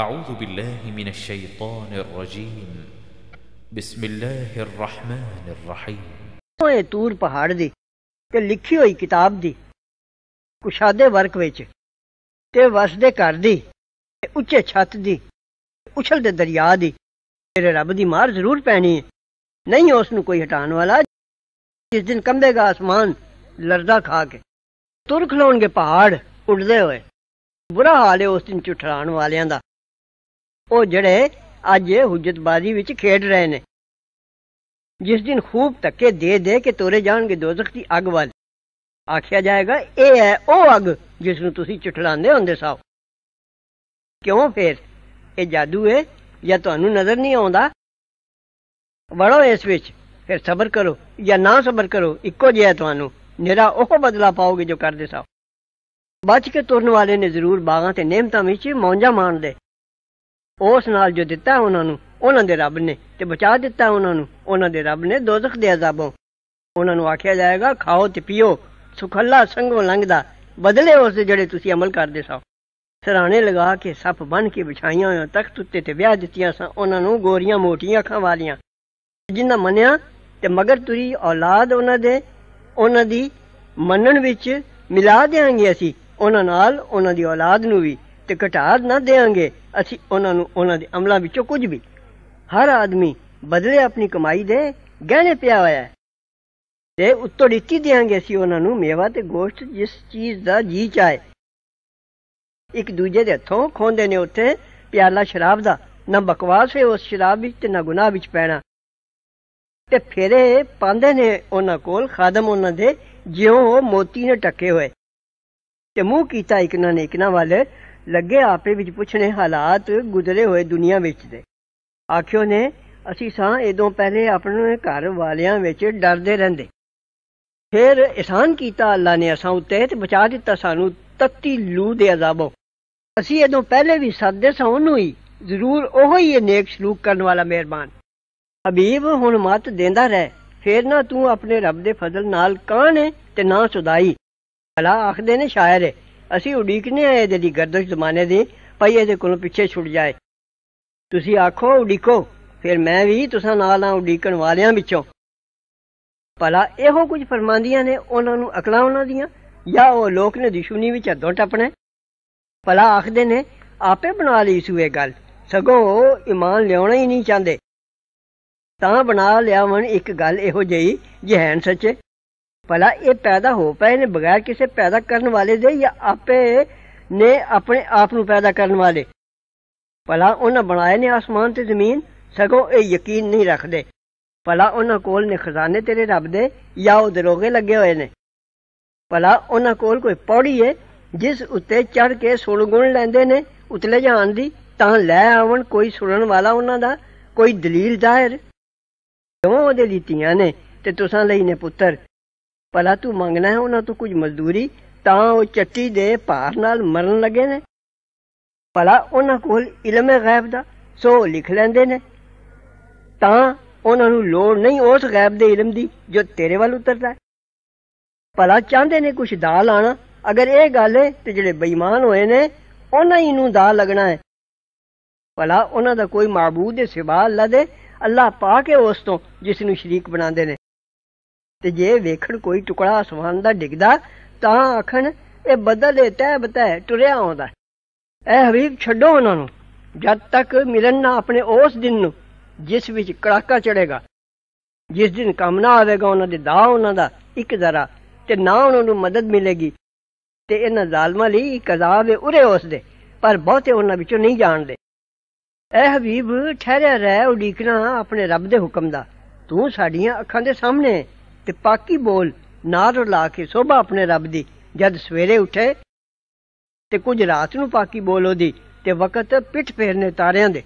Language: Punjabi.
أعوذ بالله من الشيطان الرجيم بسم الله الرحمن الرحيم ਹੋਏ ਤੂਰ ਪਹਾੜ ਦੀ ਤੇ ਲਿਖੀ ਹੋਈ ਕਿਤਾਬ ਦੀ ਕੁਸ਼ਾਦੇ ਵਰਕ ਵਿੱਚ ਤੇ ਵਸਦੇ ਘਰ ਦੀ ਤੇ ਉੱਚੇ ਛੱਤ ਦੀ ਉਛਲਦੇ ਦਰਿਆ ਦੀ ਤੇਰੇ ਰੱਬ ਦੀ ਮਾਰ ਜ਼ਰੂਰ ਪੈਣੀ ਹੈ ਨਹੀਂ ਉਸ ਨੂੰ ਕੋਈ ਹਟਾਉਣ ਵਾਲਾ ਜਿਸ ਦਿਨ ਕੰਬੇਗਾ ਅਸਮਾਨ ਲਰਦਾ ਖਾ ਕੇ ਤੁਰ ਖਲੋਣਗੇ ਪਹਾੜ ਉੱਡਦੇ ਹੋਏ ਬੁਰਾ ਹਾਲ ਹੈ ਉਸ ਦਿਨ ਚੁਠਲਾਣ ਵਾਲਿਆਂ ਦਾ ਉਹ ਜਿਹੜੇ ਅੱਜ ਹੁਜਤਬਾਜ਼ੀ ਵਿੱਚ ਖੇਡ ਰਹੇ ਨੇ ਜਿਸ ਦਿਨ ਖੂਬ ਤੱਕੇ ਦੇ ਦੇ ਕੇ ਤੋਰੇ ਜਾਣਗੇ ਦੋਜ਼ਖ ਦੀ ਅੱਗ ਵੱਲ ਆਖਿਆ ਜਾਏਗਾ ਇਹ ਹੈ ਉਹ ਅੱਗ ਜਿਸ ਨੂੰ ਤੁਸੀਂ ਚਿਠੜਾਉਂਦੇ ਹੁੰਦੇ ਸਾਹ ਕਿਉਂ ਫੇਰ ਇਹ ਜਾਦੂ ਹੈ ਜਾਂ ਤੁਹਾਨੂੰ ਨਜ਼ਰ ਨਹੀਂ ਆਉਂਦਾ ਵੜੋ ਇਸ ਵਿੱਚ ਫਿਰ ਸਬਰ ਕਰੋ ਜਾਂ ਨਾ ਸਬਰ ਕਰੋ ਇੱਕੋ ਜਿਹਾ ਤੁਹਾਨੂੰ ਨਿਹਰਾ ਉਹ ਬਦਲਾ ਪਾਓਗੇ ਜੋ ਕਰਦੇ ਸਾਹ ਬਚ ਕੇ ਤੁਰਨ ਵਾਲੇ ਨੇ ਜ਼ਰੂਰ ਬਾਗਾਂ ਤੇ ਨੇਮਤਾਂ ਵਿੱਚ ਮੌਂਜਾ ਮਾਣਦੇ ਉਸ ਨਾਲ ਜੋ ਦਿੱਤਾ ਉਹਨਾਂ ਨੂੰ ਉਹਨਾਂ ਦੇ ਰੱਬ ਨੇ ਤੇ ਬਚਾ ਦਿੱਤਾ ਉਹਨਾਂ ਨੂੰ ਉਹਨਾਂ ਦੇ ਰੱਬ ਨੇ ਦੋਜ਼ਖ ਦੇ ਅਜ਼ਾਬੋਂ ਉਹਨਾਂ ਨੂੰ ਆਖਿਆ ਜਾਏਗਾ ਖਾਓ ਤੇ ਪੀਓ ਸੁਖੱਲਾ ਸੰਗੋ ਲੰਘਦਾ ਬਦਲੇ ਉਸ ਜਿਹੜੇ ਤੁਸੀਂ ਅਮਲ ਕਰਦੇ ਸੋ ਸਰਾਣੇ ਲਗਾ ਕੇ ਸੱਪ ਬਣ ਕੇ ਵਿਛਾਈਆਂ ਹੋਇਆ ਤਖਤ ਉੱਤੇ ਤੇ ਵਿਆਹ ਦਿੱਤੀਆਂ ਸਾਂ ਉਹਨਾਂ ਨੂੰ ਗੋਰੀਆਂ ਮੋਟੀਆਂ ਅੱਖਾਂ ਵਾਲੀਆਂ ਜਿਨ੍ਹਾਂ ਮੰਨਿਆ ਤੇ ਮਗਰ ਤੁਰੀ ਔਲਾਦ ਉਹਨਾਂ ਦੇ ਉਹਨਾਂ ਦੀ ਮੰਨਣ ਵਿੱਚ ਮਿਲਾ ਦੇਾਂਗੇ ਅਸੀਂ ਉਹਨਾਂ ਨਾਲ ਉਹਨਾਂ ਦੀ ਔਲਾਦ ਨੂੰ ਵੀ ਤੇ ਘਟਾ ਨਾ ਦੇਾਂਗੇ ਅਸੀਂ ਉਹਨਾਂ ਨੂੰ ਉਹਨਾਂ ਦੇ ਅਮਲਾਂ ਵਿੱਚੋਂ ਕੁਝ ਵੀ ਹਰ ਆਦਮੀ ਬਦਲੇ ਆਪਣੀ ਕਮਾਈ ਦੇ ਗਹਿਣੇ ਪਿਆ ਹੋਇਆ ਤੇ ਉੱਤੋਂ ਦਿੱਤੀ ਦੇਾਂਗੇ ਅਸੀਂ ਉਹਨਾਂ ਨੂੰ ਮੇਵਾ ਤੇ ਗੋਸ਼ਟ ਜਿਸ ਚੀਜ਼ ਦਾ ਜੀ ਚਾਹੇ ਇੱਕ ਦੂਜੇ ਦੇ ਹੱਥੋਂ ਖੋਂਦੇ ਨੇ ਉੱਥੇ ਪਿਆਲਾ ਸ਼ਰਾਬ ਦਾ ਨਾ ਬਕਵਾਸ ਹੈ ਉਸ ਸ਼ਰਾਬ ਵਿੱਚ ਤੇ ਨਾ ਗੁਨਾਹ ਵਿੱਚ ਪੈਣਾ ਤੇ ਫੇਰੇ ਪਾਉਂਦੇ ਨੇ ਉਹਨਾਂ ਕੋਲ ਖਾਦਮ ਉਹਨਾਂ ਦੇ ਜਿਉਂ ਮੋਤੀ ਨੇ ਟੱਕੇ ਹੋਏ ਤੇ ਮੂੰਹ ਕੀਤਾ ਇਕਨਾਂ ਨੇ ਇਕਨਾਂ ਵਾਲੇ ਲੱਗੇ ਆਪੇ ਵਿੱਚ ਪੁੱਛਣੇ ਹਾਲਾਤ ਗੁਜ਼ਰੇ ਹੋਏ ਦੁਨੀਆ ਵਿੱਚ ਦੇ ਆਖਿਓ ਨੇ ਅਸੀਂ ਸਾਂ ਇਦੋਂ ਪਹਿਲੇ ਆਪਣੇ ਘਰ ਵਾਲਿਆਂ ਵਿੱਚ ਡਰਦੇ ਰਹਿੰਦੇ ਫਿਰ ਇਸਾਨ ਕੀਤਾ ਅੱਲਾ ਨੇ ਅਸਾਂ ਉੱਤੇ ਤੇ ਬਚਾ ਦਿੱਤਾ ਸਾਨੂੰ ਤੱਤੀ ਲੂ ਦੇ ਅਜ਼ਾਬੋਂ ਅਸੀਂ ਇਦੋਂ ਪਹਿਲੇ ਵੀ ਸਾਦੇ ਸਾਂ ਉਹਨੂੰ ਹੀ ਜ਼ਰੂਰ ਉਹ ਹੀ ਇਹ ਨੇਕ ਸਲੂਕ ਕਰਨ ਵਾਲਾ ਮਿਹਰਬਾਨ ਹਬੀਬ ਹੁਣ ਮਤ ਦੇਂਦਾ ਰਹਿ ਫੇਰ ਨਾ ਤੂੰ ਆਪਣੇ ਰੱਬ ਦੇ ਫਜ਼ਲ ਨਾਲ ਕਾਣੇ ਤੇ ਨਾ ਸੁਦਾਈ ਭਲਾ ਆਖਦੇ ਨੇ ਸ਼ਾਇਰ ਹੈ ਅਸੀਂ ਉਡੀਕਨੇ ਆਏ ਇਹਦੇ ਦੀ ਗਰਦਸ਼ ਜ਼ਮਾਨੇ ਦੀ ਭਈ ਇਹਦੇ ਕੋਲੋਂ ਪਿੱਛੇ ਛੁੱਟ ਜਾਏ ਤੁਸੀਂ ਆਖੋ ਉਡੀਕੋ ਫਿਰ ਮੈਂ ਵੀ ਤੁਸਾਂ ਨਾਲ ਆ ਉਡੀਕਣ ਵਾਲਿਆਂ ਵਿੱਚੋਂ ਭਲਾ ਇਹੋ ਕੁਝ ਫਰਮਾਂਦੀਆਂ ਨੇ ਉਹਨਾਂ ਨੂੰ ਅਕਲਾਂ ਉਹਨਾਂ ਦੀਆਂ ਜਾਂ ਉਹ ਲੋਕ ਨੇ ਦਿਸ਼ੂਨੀ ਵਿੱਚ ਹੱਦੋਂ ਟੱਪਣਾ ਭਲਾ ਆਖਦੇ ਨੇ ਆਪੇ ਬਣਾ ਲਈ ਸੂ ਇਹ ਗੱਲ ਸਗੋਂ ਉਹ ਈਮਾਨ ਲਿਆਉਣਾ ਹੀ ਨਹੀਂ ਚਾਹੁੰਦੇ ਤਾਂ ਬਣਾ ਲਿਆਵਣ ਇੱਕ ਗੱਲ ਇਹੋ ਜਿਹੀ ਜੇ ਸੱਚੇ ਭਲਾ ਇਹ ਪੈਦਾ ਹੋ ਪਏ ਨੇ ਬਗੈਰ ਕਿਸੇ ਪੈਦਾ ਕਰਨ ਵਾਲੇ ਦੇ ਜਾਂ ਆਪੇ ਨੇ ਆਪਣੇ ਆਪ ਨੂੰ ਪੈਦਾ ਕਰਨ ਵਾਲੇ ਭਲਾ ਉਹਨਾਂ ਬਣਾਏ ਨੇ ਆਸਮਾਨ ਤੇ ਜ਼ਮੀਨ ਸਗੋਂ ਇਹ ਯਕੀਨ ਨਹੀਂ ਰੱਖਦੇ ਭਲਾ ਉਹਨਾਂ ਕੋਲ ਨੇ ਖਜ਼ਾਨੇ ਤੇਰੇ ਰੱਬ ਦੇ ਜਾਂ ਉਹ ਦਰੋਗੇ ਲੱਗੇ ਹੋਏ ਨੇ ਭਲਾ ਉਹਨਾਂ ਕੋਲ ਕੋਈ ਪੌੜੀ ਏ ਜਿਸ ਉੱਤੇ ਚੜ ਕੇ ਸੁਣਗੁਣ ਲੈਂਦੇ ਨੇ ਉਤਲੇ ਜਾਣ ਦੀ ਤਾਂ ਲੈ ਆਵਣ ਕੋਈ ਸੁਣਨ ਵਾਲਾ ਉਹਨਾਂ ਦਾ ਕੋਈ ਦਲੀਲ ਜ਼ਾਹਿਰ ਕਿਉਂ ਉਹਦੇ ਲਈ ਤੀਆਂ ਨੇ ਤੇ ਤੁਸਾਂ ਲਈ ਨੇ ਪੁੱਤਰ ਭਲਾ ਤੂੰ ਮੰਗਣਾ ਹੈ ਉਹਨਾਂ ਤੋਂ ਕੁਝ ਮਜ਼ਦੂਰੀ ਤਾਂ ਉਹ ਚੱਟੀ ਦੇ ਭਾਰ ਨਾਲ ਮਰਨ ਲੱਗੇ ਨੇ ਭਲਾ ਉਹਨਾਂ ਕੋਲ ਇਲਮ ਗੈਬ ਦਾ ਸੋ ਲਿਖ ਲੈਂਦੇ ਨੇ ਤਾਂ ਉਹਨਾਂ ਨੂੰ ਲੋੜ ਨਹੀਂ ਉਸ ਗੈਬ ਦੇ ਇਲਮ ਦੀ ਜੋ ਤੇਰੇ ਵੱਲ ਉਤਰਦਾ ਹੈ ਭਲਾ ਚਾਹੁੰਦੇ ਨੇ ਕੁਝ ਦਾ ਲਾਣਾ ਅਗਰ ਇਹ ਗੱਲ ਹੈ ਤੇ ਜਿਹੜੇ ਬੇਈਮਾਨ ਹੋਏ ਨੇ ਉਹਨਾਂ ਹੀ ਨੂੰ ਦਾ ਲੱਗਣਾ ਹੈ ਭਲਾ ਉਹਨਾਂ ਦਾ ਕੋਈ ਮਾਬੂਦ ਸਿਵਾ ਅੱਲਾ ਦੇ ਅੱਲਾ ਪਾ ਕੇ ਉਸ ਤੋਂ ਜਿਸ ਨੂੰ ਸ਼ਰੀਕ ਬਣਾਉਂਦੇ ਨੇ ਤੇ ਜੇ ਵੇਖਣ ਕੋਈ ਟੁਕੜਾ ਅਸਮਾਨ ਦਾ ਡਿੱਗਦਾ ਤਾਂ ਆਖਣ ਇਹ ਬਦਲੇ ਤੈ ਬਤੈ ਟੁਰਿਆ ਆਉਂਦਾ ਐ ਹਬੀਬ ਛੱਡੋ ਉਹਨਾਂ ਨੂੰ ਜਦ ਤੱਕ ਮਿਲਣ ਨਾ ਆਪਣੇ ਉਸ ਦਿਨ ਨੂੰ ਜਿਸ ਵਿੱਚ ਕੜਾਕਾ ਚੜੇਗਾ ਜਿਸ ਦਿਨ ਕੰਮ ਨਾ ਆਵੇਗਾ ਉਹਨਾਂ ਦੇ ਦਾ ਉਹਨਾਂ ਦਾ ਇੱਕ ਜ਼ਰਾ ਤੇ ਨਾ ਉਹਨਾਂ ਨੂੰ ਮਦਦ ਮਿਲੇਗੀ ਤੇ ਇਹਨਾਂ ਜ਼ਾਲਮਾਂ ਲਈ ਇੱਕ ਹੈ ਉਰੇ ਉਸ ਦੇ ਪਰ ਬਹੁਤੇ ਉਹਨਾਂ ਵਿੱਚੋਂ ਨਹੀਂ ਜਾਣਦੇ ਐ ਹਬੀਬ ਠਹਿਰਿਆ ਰਹਿ ਉਡੀਕਣਾ ਆਪਣੇ ਰੱਬ ਦੇ ਹੁਕਮ ਦਾ ਤੂੰ ਸਾਡੀਆਂ ਅੱਖਾਂ ਦੇ ਸਾਹਮਣੇ ਤੇ ਪਾਕੀ ਬੋਲ ਨਾ ਰਲਾ ਕੇ ਸੋਭਾ ਆਪਣੇ ਰੱਬ ਦੀ ਜਦ ਸਵੇਰੇ ਉੱਠੇ ਤੇ ਕੁਝ ਰਾਤ ਨੂੰ ਪਾਕੀ ਬੋਲ ਦੀ ਤੇ ਵਕਤ ਪਿੱਠ ਫੇਰਨੇ ਤਾਰਿਆਂ ਦੇ